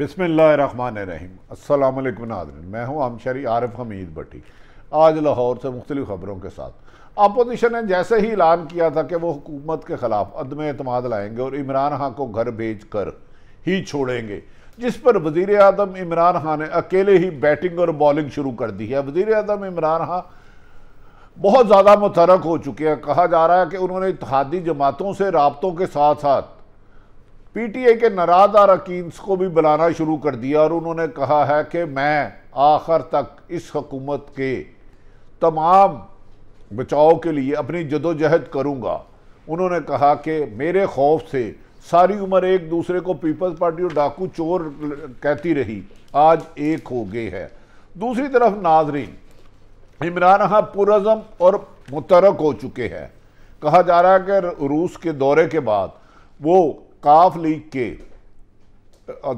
बिसमीम् अल्लाम नाजरन मैं हूँ आमशरी आरफ हमीद भट्टी आज लाहौर से मुख्तलिफ़ ख़बरों के साथ अपोजिशन ने जैसे ही ऐलान किया था कि वो हुकूमत के ख़िलाफ़ अदम अतमाद लाएंगे और इमरान खां को घर भेज कर ही छोड़ेंगे जिस पर वजीर अदम इमरान खान ने अकेले ही बैटिंग और बॉलिंग शुरू कर दी है वजीर अजम इमरान खां बहुत ज़्यादा मुतरक हो चुके हैं कहा जा रहा है कि उन्होंने इतिहादी जमातों से रबतों के साथ साथ पीटीए के नरादा अरकिन्स को भी बुलाना शुरू कर दिया और उन्होंने कहा है कि मैं आखिर तक इस हकूमत के तमाम बचाव के लिए अपनी जदोजहद करूँगा उन्होंने कहा कि मेरे खौफ से सारी उम्र एक दूसरे को पीपल्स पार्टी और डाकू चोर कहती रही आज एक हो गए है दूसरी तरफ नाजरीन इमरान खान पुरज़म और मुतरक हो चुके हैं कहा जा रहा है कि रूस के दौरे के बाद वो काफ लीग के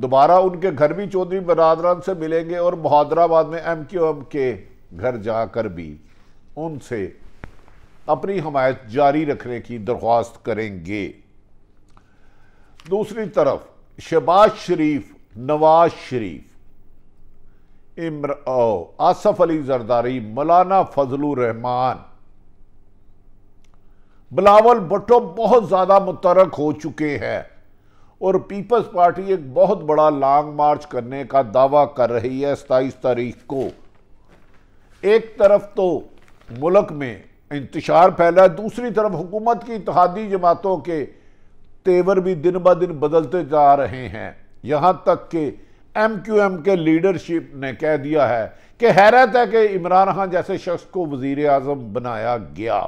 दोबारा उनके घर भी चौधरी बरादरान से मिलेंगे और मुहादराबाद में एम क्यू एम के घर जाकर भी उनसे अपनी हमायत जारी रखने की दरख्वास्त करेंगे दूसरी तरफ शहबाज शरीफ नवाज शरीफ इम्र आसफ अली जरदारी मौलाना फजलुर रहमान बिलावल भुट्टो बहुत ज़्यादा मुतरक हो चुके हैं और पीपल्स पार्टी एक बहुत बड़ा लॉन्ग मार्च करने का दावा कर रही है सताईस तारीख को एक तरफ तो मुल्क में इंतजार फैला है दूसरी तरफ हुकूमत की इतिहादी जमातों के तेवर भी दिन ब दिन बदलते जा रहे हैं यहाँ तक कि एम क्यू एम के लीडरशिप ने कह दिया है कि हैरत है कि इमरान खान जैसे शख्स को वजीर अजम बनाया गया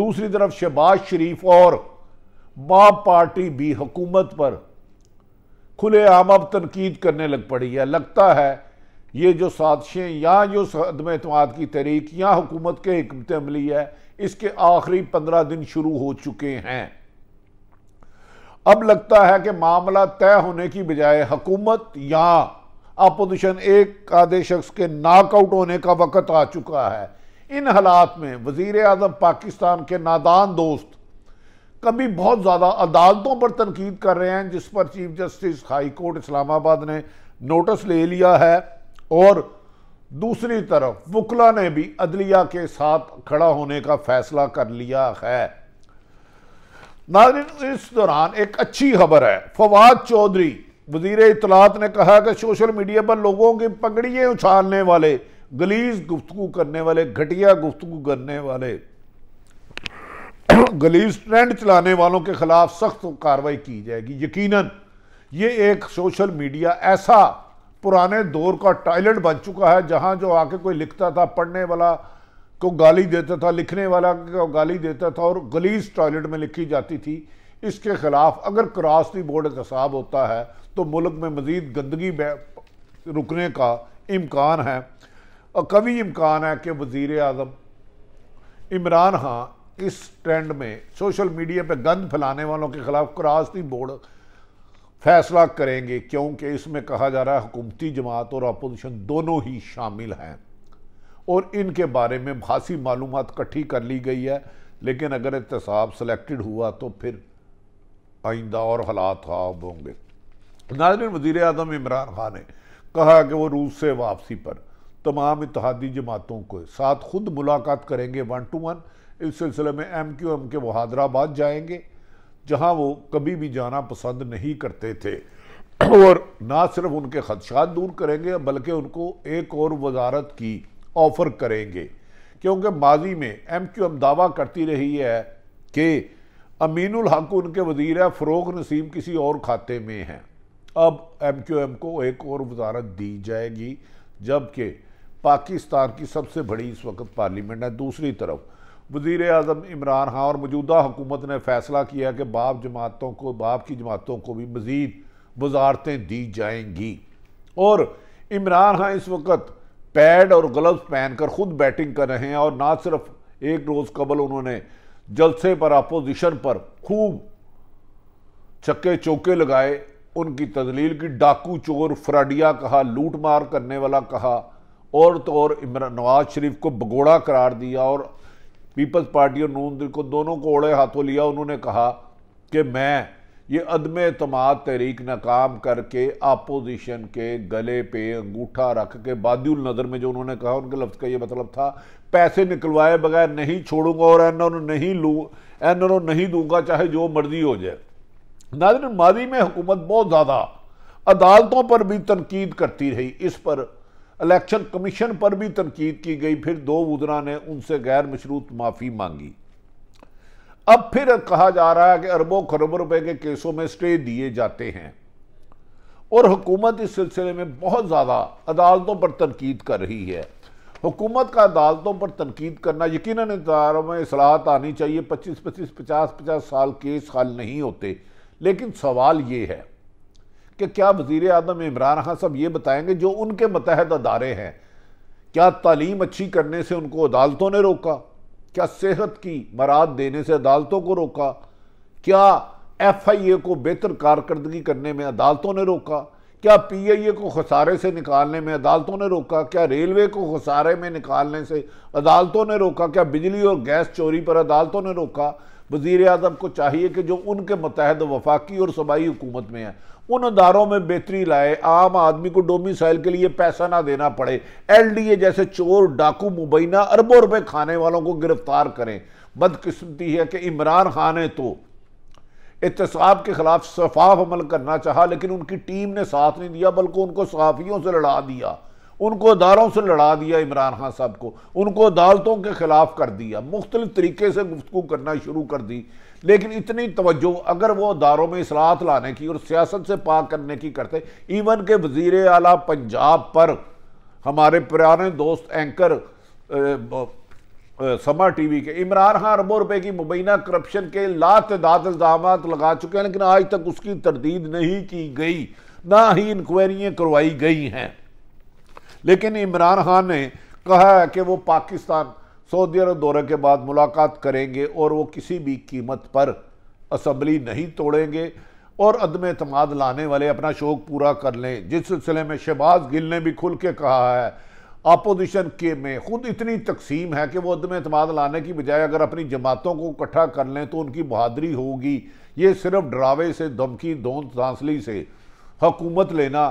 दूसरी तरफ शहबाज शरीफ और बाप पार्टी भी हुकूमत पर खुलेआम अब तनकीद करने लग पड़ी है लगता है ये जो साजिशें या जो अदम अतमाद की तहरीक या हुकूमत के हमत अमली है इसके आखिरी पंद्रह दिन शुरू हो चुके हैं अब लगता है कि मामला तय होने की बजाय हुकूमत या अपोजिशन एक आधे शख्स के नाकआउट होने का वक्त आ चुका है इन हालात में वजीर अजम पाकिस्तान के नादान दोस्त कभी बहुत ज़्यादा अदालतों पर तनकीद कर रहे हैं जिस पर chief justice high court Islamabad ने नोटिस ले लिया है और दूसरी तरफ वकला ने भी अदलिया के साथ खड़ा होने का फैसला कर लिया है नाजन इस दौरान एक अच्छी खबर है फवाद चौधरी वजीर इतलात ने कहा कि सोशल मीडिया पर लोगों की पगड़ियाँ उछालने वाले गलीज गुफ्तु करने वाले घटिया गुफ्तु करने वाले गलीज ट्रेंड चलाने वालों के खिलाफ सख्त कार्रवाई की जाएगी यकीनन ये एक सोशल मीडिया ऐसा पुराने दौर का टॉयलेट बन चुका है जहाँ जो आके कोई लिखता था पढ़ने वाला को गाली देता था लिखने वाला को गाली देता था और गलीज टॉयलेट में लिखी जाती थी इसके खिलाफ अगर क्रॉस दी बोर्ड एहतसाब होता है तो मुल्क में मज़ीद गंदगी रुकने का इम्कान है और कभी इम्कान है कि वज़ी अजम इमरान खान इस ट्रेंड में सोशल मीडिया पे गंद फैलाने वालों के खिलाफ क्रास्ती बोर्ड फैसला करेंगे क्योंकि इसमें कहा जा रहा है हुकूमती जमात और अपोजिशन दोनों ही शामिल हैं और इनके बारे में खासी मालूम इकट्ठी कर ली गई है लेकिन अगर एहतसाब सेलेक्टेड हुआ तो फिर आइंदा और हालात खराब होंगे नाजरन वजीर अजम इमरान खान ने कहा कि वो रूस से वापसी पर तमाम इतिहादी जमातों को साथ खुद मुलाकात करेंगे वन टू वन इस सिलसिले में एम क्यू एम के वो हैदराबाद जाएंगे जहाँ वो कभी भी जाना पसंद नहीं करते थे और ना सिर्फ उनके खदशात दूर करेंगे बल्कि उनको एक और वजारत की ऑफ़र करेंगे क्योंकि माजी में एम क्यू एम दावा करती रही है कि अमीन हक उनके वजीर फ़रोग नसीम किसी और खाते में हैं अब एम क्यू एम को एक और वजारत दी जाएगी जबकि पाकिस्तान की सबसे बड़ी इस वक्त पार्लियामेंट है दूसरी तरफ वज़ी अजम इमरान खान और मौजूदा हुकूमत ने फैसला किया कि बाप जमातों को बाप की जमातों को भी मज़ीद वजारतें दी जाएंगी और इमरान खान इस वक्त पैड और ग्लव्स पहन कर ख़ुद बैटिंग कर रहे हैं और ना सिर्फ एक रोज़ कबल उन्होंने जलसे पर अपोजिशन पर खूब छक्के चौके लगाए उनकी तदलील की डाकू चोर फ्राडिया कहा लूट मार करने वाला कहा और तो और इमरान नवाज शरीफ को भगोड़ा करार दिया और पीपल्स पार्टी और नून को दोनों को ओड़े हाथों लिया उन्होंने कहा कि मैं ये अदम अतमाद तहरीक नाकाम करके आपोजिशन के गले पे अंगूठा रख के बाद नज़र में जो उन्होंने कहा उनके लफ्ज़ का ये मतलब था पैसे निकलवाए बगैर नहीं छोड़ूंगा और एन नहीं लूँ एन ओ नहीं दूंगा चाहे जो मर्जी हो जाए नाजरन माजी में हुकूमत बहुत ज़्यादा अदालतों पर भी तनकीद करती रही इस पर इलेक्शन कमीशन पर भी तनकीद की गई फिर दो वुजरा ने उनसे गैर मशरूत माफ़ी मांगी अब फिर कहा जा रहा है कि अरबों खरबों रुपए के केसों में स्टे दिए जाते हैं और हुकूमत इस सिलसिले में बहुत ज़्यादा अदालतों पर तनकीद कर रही है हुकूमत का अदालतों पर तनकीद करना यकीन इतारों में असलाहत आनी चाहिए पच्चीस पच्चीस पचास पचास साल केस हल नहीं होते लेकिन सवाल ये है कि क्या वजीर आदम इमरान खान साहब ये बताएंगे जो उनके मतहद अदारे हैं क्या तालीम अच्छी करने से उनको अदालतों ने रोका क्या सेहत की मराद देने से अदालतों को रोका क्या एफ आई ए को बेहतर कारकर्दगी करने में अदालतों ने रोका क्या पी आई ए को खसारे से निकालने में अदालतों ने रोका क्या रेलवे को खसारे में निकालने से अदालतों ने रोका क्या बिजली और गैस चोरी पर अदालतों ने रोका वज़ी अजम को चाहिए कि जो उनके मतहद वफाकी और सूबाई हुकूमत में है उन अदारों में बेहतरी लाए आम आदमी को डोमिसाइल के लिए पैसा ना देना पड़े एल डी ए जैसे चोर डाकू मुबैना अरबों रुपए खाने वालों को गिरफ्तार करें बदकिस्मती है कि इमरान खान है तो एहतसाब के खिलाफ शफाफ अमल करना चाहा लेकिन उनकी टीम ने साथ नहीं दिया बल्कि उनको सहाफ़ियों से लड़ा दिया उनको अदारों से लड़ा दिया इमरान खान साहब को उनको अदालतों के ख़िलाफ़ कर दिया मुख्तलिफ तरीके से गुफ्तु करना शुरू कर दी लेकिन इतनी तोज्जो अगर वो अदारों में असलाहत लाने की और सियासत से पाक करने की करते इवन के वज़ी अला पंजाब पर हमारे पुराने दोस्त एंकर समा टी वी के इमरान खान अरबों रुपए की मुबैना करप्शन के तदाद इल्ज़ाम लगा चुके हैं लेकिन आज तक उसकी तरदीद नहीं की गई ना ही इंक्वायरियाँ करवाई गई हैं लेकिन इमरान खान ने कहा है कि वो पाकिस्तान सऊदी अरब दौरे के बाद मुलाकात करेंगे और वो किसी भी कीमत पर असम्बली नहीं तोड़ेंगे और अदम अतमाद लाने वाले अपना शौक पूरा कर लें जिस सिलसिले में शहबाज गिल ने भी खुल के कहा है अपोजिशन के में खुद इतनी तकसीम है कि वो अदम अतमाद लाने की बजाय अगर अपनी जमातों को इकट्ठा कर लें तो उनकी बहादरी होगी ये सिर्फ डरावे से धमकी दोन सांसली से हकूमत लेना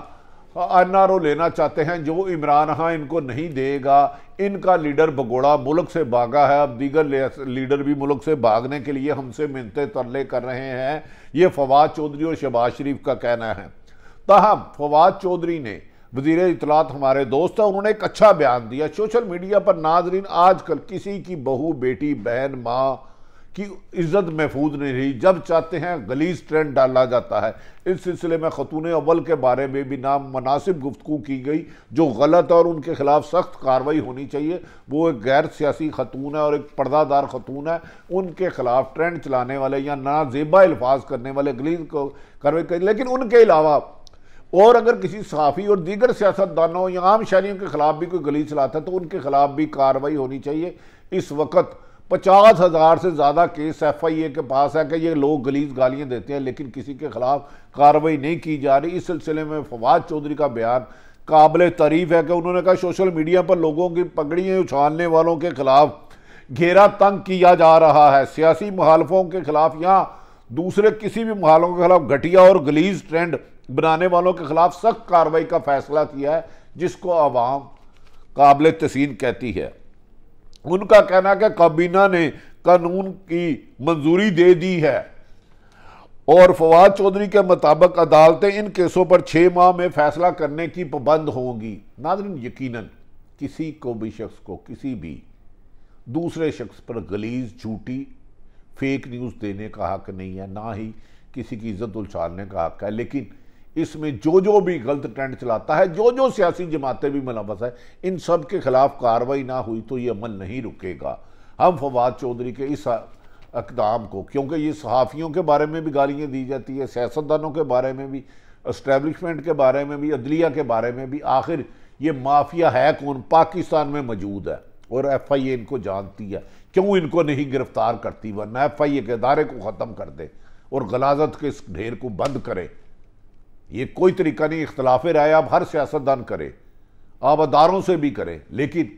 एन आर ओ लेना चाहते हैं जो इमरान खान इनको नहीं देगा इनका लीडर भगोड़ा मुल्क से भागा है अब दीगर लीडर भी मुल्क से भागने के लिए हमसे मिनते तरले कर रहे हैं ये फवाद चौधरी और शहबाज शरीफ का कहना है तहम फवाद चौधरी ने वजीर इतलात हमारे दोस्त हैं उन्होंने एक अच्छा बयान दिया सोशल मीडिया पर नाजरीन आजकल किसी की बहू बेटी बहन माँ कि इज्जत महफूज नहीं रही जब चाहते हैं गलीज ट्रेंड डाला जाता है इस सिलसिले में खतून अव्वल के बारे में भी नाम मुनासिब गुफ्तु की गई जो गलत और उनके खिलाफ सख्त कार्रवाई होनी चाहिए वो एक गैर सियासी खतून है और एक पर्दादार खतून है उनके खिलाफ ट्रेंड चलाने वाले या नाजेबा अल्फाज करने वाले गलीज को कार्रवाई लेकिन उनके अलावा और अगर किसी सहाफ़ी और दीगर सियासतदानों या आम शहरीों के खिलाफ भी कोई गली चलाता है तो उनके खिलाफ भी कार्रवाई होनी चाहिए इस वक्त पचास हज़ार से ज़्यादा केस एफ आई ए के पास है कि ये लोग गलीज गालियाँ देते हैं लेकिन किसी के ख़िलाफ़ कार्रवाई नहीं की जा रही इस सिलसिले में फवाद चौधरी का बयान काबिल तारीफ है कि उन्होंने कहा सोशल मीडिया पर लोगों की पगड़ियाँ उछालने वालों के ख़िलाफ़ घेरा तंग किया जा रहा है सियासी मुहालफों के ख़िलाफ़ या दूसरे किसी भी मुहालों के खिलाफ घटिया और गलीज ट्रेंड बनाने वालों के खिलाफ सख्त कार्रवाई का फैसला किया है जिसको आवाम काबिल तसीन कहती है उनका कहना है कि काबीना ने कानून की मंजूरी दे दी है और फवाद चौधरी के मुताबिक अदालतें इन केसों पर छः माह में फैसला करने की पाबंद होंगी नाजरन यकीनन किसी को भी शख्स को किसी भी दूसरे शख्स पर गलीज झूठी फेक न्यूज़ देने का हक नहीं है ना ही किसी की इज्जत उछालने का हक है लेकिन इसमें जो जो भी गलत ट्रेंड चलाता है जो जो सियासी जमातें भी मुलवस है इन सब के खिलाफ कार्रवाई ना हुई तो ये अमल नहीं रुकेगा हम फवाद चौधरी के इस अकदाम को क्योंकि ये सहाफ़ियों के बारे में भी गालियाँ दी जाती है सियासतदानों के बारे में भी इस्टेबलिशमेंट के बारे में भी अदलिया के बारे में भी आखिर ये माफिया है कौन पाकिस्तान में मौजूद है और एफ आई ए इनको जानती है क्यों इनको नहीं गिरफ्तार करती वरना एफ आई ए के अदारे को ख़त्म कर दे और गलाजत के इस ढेर को बंद करे ये कोई तरीका नहीं इख्तलाफ राय आप हर सियासतदान करें आप अदारों से भी करें लेकिन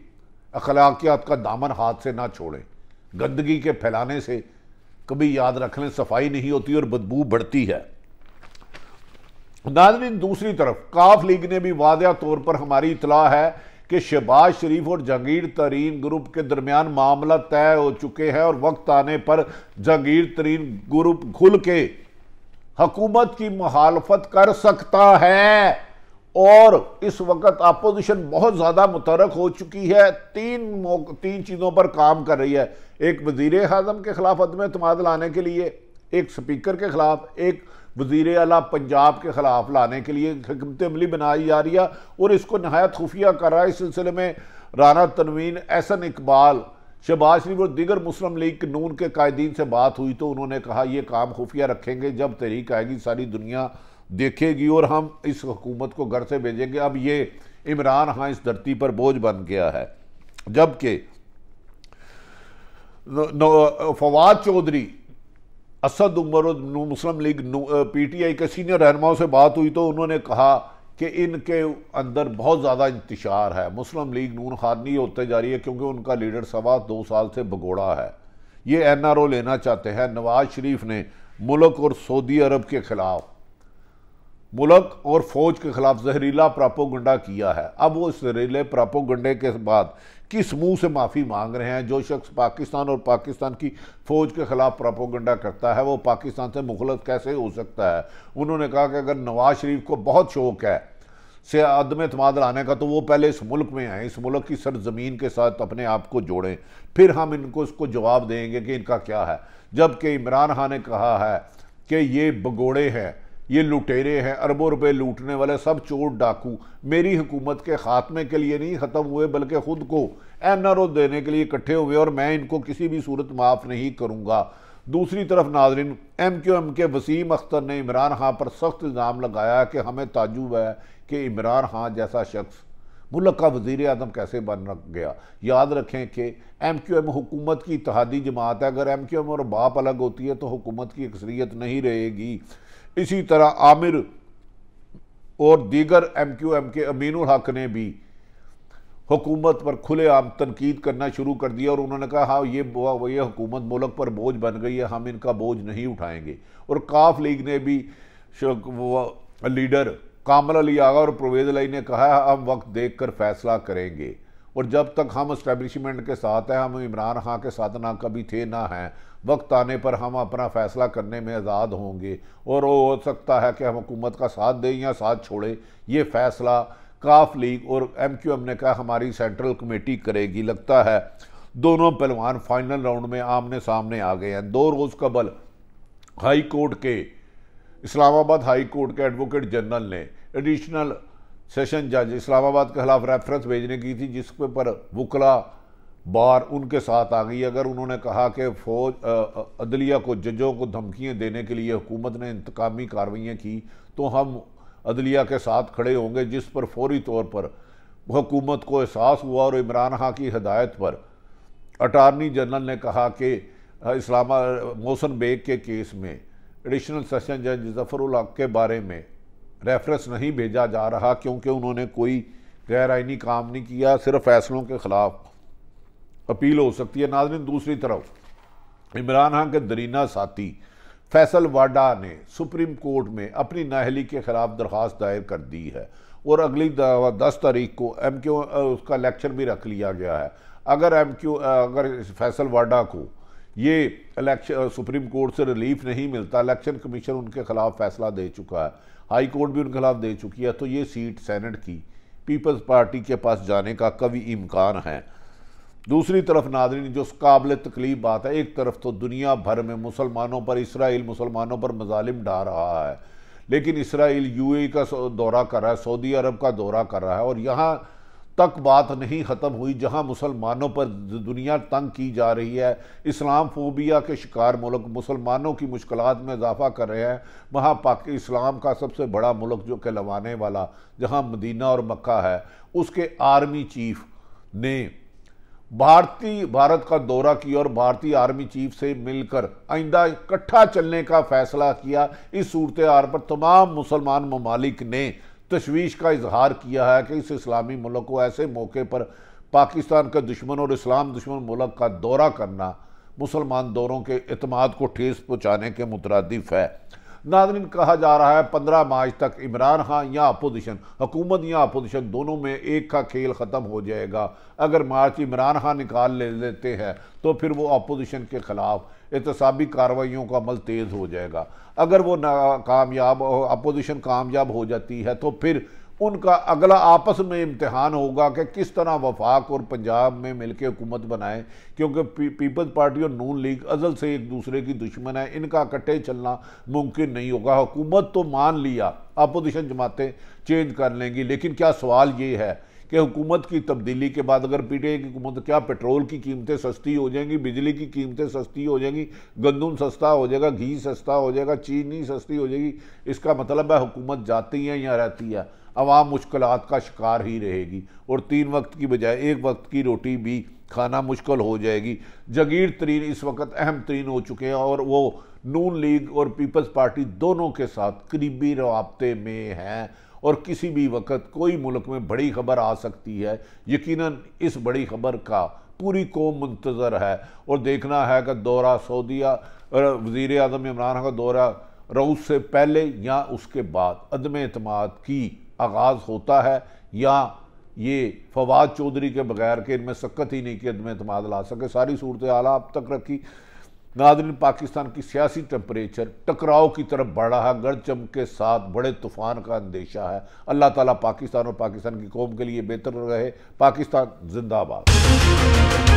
अखलाकियात का दामन हाथ से ना छोड़ें गंदगी के फैलाने से कभी याद रख लें सफाई नहीं होती और बदबू बढ़ती है नाजरीन दूसरी तरफ काफ लीग ने भी वादा तौर पर हमारी इतला है कि शहबाज शरीफ और जहांगीर तरीन ग्रुप के दरमियान मामला तय हो चुके हैं और वक्त आने पर जहांगीर तरीन ग्रुप खुल के हकूमत की मुखालफत कर सकता है और इस वक्त अपोजिशन बहुत ज़्यादा मुतरक हो चुकी है तीन तीन चीज़ों पर काम कर रही है एक वजीर अजम के ख़िलाफ़ अदम अतमाद लाने के लिए एक स्पीकर के ख़िलाफ़ एक वजीर अला पंजाब के ख़िलाफ़ लाने के लिए हमत अमली बनाई जा रही है और इसको नहायत खुफिया कर रहा है इस सिलसिले में राना तनवीन एहसन इकबाल शहबाज शरीफ और दीगर मुस्लिम लीग नून के कायदीन से बात हुई तो उन्होंने कहा यह काम खुफिया रखेंगे जब तहरीक आएगी सारी दुनिया देखेगी और हम इस हुकूमत को घर से भेजेंगे अब ये इमरान हाँ इस धरती पर बोझ बन गया है जबकि फवाद चौधरी असद उमर और Muslim league P T I के सीनियर रहनुमाओं से बात हुई तो उन्होंने कहा कि इनके अंदर बहुत ज़्यादा इंतशार है मुस्लिम लीग नून खानी होते जा रही है क्योंकि उनका लीडर सवा दो साल से भगोड़ा है ये एन आर ओ लेना चाहते हैं नवाज शरीफ ने मुल्क और सऊदी अरब के ख़िलाफ़ मुल्क और फौज के खिलाफ जहरीला प्रापोगंडा किया है अब वो जहरीले प्रापोगंडे के बाद किस मुंह से माफ़ी मांग रहे हैं जो शख्स पाकिस्तान और पाकिस्तान की फ़ौज के ख़िलाफ़ प्रापोगंडा करता है वो पाकिस्तान से मुखलत कैसे हो सकता है उन्होंने कहा कि अगर नवाज शरीफ को बहुत शौक़ है से अदम अतमाद लाने का तो वो पहले इस मुल्क में आए इस मुल्क की सरजमीन के साथ अपने आप को जोड़ें फिर हम इनको उसको जवाब देंगे कि इनका क्या है जबकि इमरान खान ने कहा है कि ये भगोड़े हैं ये लुटेरे हैं अरबों रुपए लूटने वाले सब चोर डाकू मेरी हुकूमत के खात्मे के लिए नहीं ख़त्म हुए बल्कि ख़ुद को एन आर ओ देने के लिए इकट्ठे हुए और मैं इनको किसी भी सूरत माफ़ नहीं करूँगा दूसरी तरफ नाजरन एम क्यू एम के वसीम अख्तर ने इमरान खां पर सख्त इल्ज़ाम लगाया कि हमें ताजुब है कि इमरान खां जैसा शख्स मुल्क का वजीर अदम कैसे बन गया याद रखें कि एम क्यू एम हुकूमत की इतहादी जमात है अगर एम क्यू एम और बाप अलग होती है तो हुकूमत की अक्सरियत नहीं रहेगी इसी तरह आमिर और दीगर एम क्यू एम के अमीन हक ने भी हुकूमत पर खुलेआम तनकीद करना शुरू कर दिया और उन्होंने कहा हाँ ये ये हुकूमत मुलक पर बोझ बन गई है हम इनका बोझ नहीं उठाएंगे और काफ लीग ने भी लीडर कामल अली आगा और प्रवेद अली ने कहा हम वक्त देख कर फैसला करेंगे और जब तक हम इस्टेबलिशमेंट के साथ हैं हम इमरान खां के साथ ना कभी थे ना हैं वक्त आने पर हम अपना फैसला करने में आज़ाद होंगे और वो हो सकता है कि हम हुकूमत का साथ दें या साथ छोड़ें ये फैसला काफ लीग और एम क्यू एम ने कहा हमारी सेंट्रल कमेटी करेगी लगता है दोनों पहलवान फाइनल राउंड में आमने सामने आ गए हैं दो रोज़ कबल हाई कोर्ट के इस्लामाबाद हाई कोर्ट के एडवोकेट जनरल ने एडिशनल सेशन जज इस्लामाबाद के खिलाफ रेफरेंस भेजने की थी जिस पर वकला बार उनके साथ आ गई अगर उन्होंने कहा कि फौज अदलिया को जजों को धमकियाँ देने के लिए हुकूमत ने इंतकामी कार्रवाइयाँ की तो हम अदलिया के साथ खड़े होंगे जिस पर फौरी तौर पर हुकूमत को एहसास हुआ और इमरान खां की हदायत पर अटारनी जनरल ने कहा कि इस्लामा मोहसन बेग के केस में एडिशनल सेशन जज जफरुल हक के बारे में रेफरेंस नहीं भेजा जा रहा क्योंकि उन्होंने कोई गैर आइनी काम नहीं किया सिर्फ फैसलों के ख़िलाफ़ अपील हो सकती है नाजरीन दूसरी तरफ इमरान खान के दरीना साथी फैसल वाडा ने सुप्रीम कोर्ट में अपनी नाहली के ख़िलाफ़ दरख्वास्त दायर कर दी है और अगली दस तारीख को एम क्यू उसका इलेक्शन भी रख लिया गया है अगर एम क्यू अगर फैसल वाडा को ये इलेक्शन सुप्रीम कोर्ट से रिलीफ नहीं मिलता इलेक्शन कमीशन उनके ख़िलाफ़ फैसला दे चुका है हाई कोर्ट भी उनके खिलाफ दे चुकी है तो ये सीट सेनेट की पीपल्स पार्टी के पास जाने का कभी इम्कान है दूसरी तरफ नादरी जो काबिल तकलीफ बात है एक तरफ तो दुनिया भर में मुसलमानों पर इसराइल मुसलमानों पर मजालिम डाल रहा है लेकिन इसराइल ए का दौरा कर रहा है सऊदी अरब का दौरा कर रहा है और यहाँ तक बात नहीं ख़त्म हुई जहाँ मुसलमानों पर दुनिया तंग की जा रही है इस्लाम फोबिया के शिकार मुल्क मुसलमानों की मुश्किल में इजाफा कर रहे हैं वहाँ पाक इस्लाम का सबसे बड़ा मुल्क जो कहलवाने वाला जहाँ मदीना और मक्का है उसके आर्मी चीफ ने भारतीय भारत का दौरा किया और भारतीय आर्मी चीफ से मिलकर आइंदा इकट्ठा चलने का फैसला किया इस सूरत हाल पर तमाम मुसलमान ममालिक ने तशवीश का इजहार किया है कि इस इस्लामी मुल्क को ऐसे मौके पर पाकिस्तान का दुश्मन और इस्लाम दुश्मन मुल्क का दौरा करना मुसलमान दौरों के अतमाद को ठेस पहुँचाने के मुतरदफ है नाजरन कहा जा रहा है पंद्रह मार्च तक इमरान खान या अपोजिशन हुकूमत या अपोजिशन दोनों में एक का खेल ख़त्म हो जाएगा अगर मार्च इमरान खान निकाल ले लेते हैं तो फिर वो अपोजिशन के ख़िलाफ़ एहतसाबी कार्रवाइयों का अमल तेज़ हो जाएगा अगर वो नाकामयाब अपोजिशन कामयाब हो जाती है तो फिर उनका अगला आपस में इम्तहान होगा कि किस तरह वफाक और पंजाब में मिलकर हुकूमत बनाएं क्योंकि पी, पीपल्स पार्टी और नून लीग अजल से एक दूसरे की दुश्मन है इनका इकट्ठे चलना मुमकिन नहीं होगा हुकूमत तो मान लिया अपोजिशन जमातें चेंज कर लेंगी लेकिन क्या सवाल ये है कि हुकूमत की तब्दीली के बाद अगर पी टी आई की हुकूमत क्या पेट्रोल की कीमतें सस्ती हो जाएंगी बिजली की कीमतें सस्ती हो जाएंगी गंदम सस्ता हो जाएगा घी सस्ता हो जाएगा चीनी सस्ती हो जाएगी इसका मतलब है हुकूमत जाती है या रहती है आवाम मुश्किल का शिकार ही रहेगी और तीन वक्त की बजाय एक वक्त की रोटी भी खाना मुश्किल हो जाएगी जगीर तरीन इस वक्त अहम तरीन हो चुके हैं और वो नून लीग और पीपल्स पार्टी दोनों के साथ करीबी रबते में हैं और किसी भी वक्त कोई मुल्क में बड़ी खबर आ सकती है यकीनन इस बड़ी खबर का पूरी कौम मंतज़र है और देखना है कि दौरा सऊदिया वज़ी अजम इमरान का दौरा रऊस से पहले या उसके बाद अदम अतमाद की आगाज़ होता है या ये फवाद चौधरी के बगैर के इनमें सक्कत ही नहीं कि अदम अतमाद ला सके सारी सूरत आला अब तक रखी नादरीन पाकिस्तान की सियासी टम्परेचर टकराव की तरफ बढ़ रहा है गर्द के साथ बड़े तूफान का अंदेशा है अल्लाह ताला पाकिस्तान और पाकिस्तान की कौम के लिए बेहतर रहे पाकिस्तान जिंदाबाद